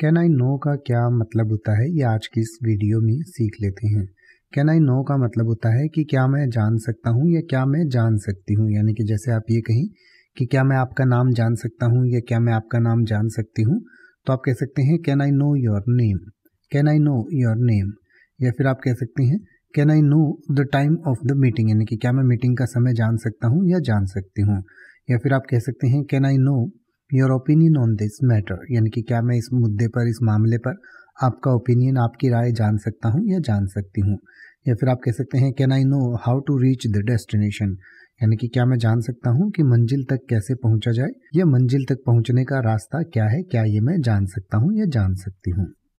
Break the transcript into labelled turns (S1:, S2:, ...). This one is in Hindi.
S1: कैन आई नो का क्या मतलब होता है ये आज की इस वीडियो में सीख लेते हैं कैन आई नो का मतलब होता है कि क्या मैं जान सकता हूँ या क्या मैं जान सकती हूँ यानी कि जैसे आप ये कहें कि क्या मैं आपका नाम जान सकता हूँ या क्या मैं आपका नाम जान सकती हूँ तो आप कह सकते हैं can I know your name can I know your name या फिर आप कह सकते हैं can I know the time of the meeting यानी कि क्या मैं मीटिंग का समय जान सकता हूँ या जान सकती हूँ या फिर आप कह सकते हैं can I know your opinion on this matter यानी कि क्या मैं इस मुद्दे पर इस मामले पर आपका ओपिनियन आपकी राय जान सकता हूँ या जान सकती हूँ या फिर आप कह सकते हैं can I know how to reach the destination यानी कि क्या मैं जान सकता हूँ कि मंजिल तक कैसे पहुँचा जाए या मंजिल तक पहुँचने का रास्ता क्या है क्या ये मैं जान सकता हूँ या जान सकती हूँ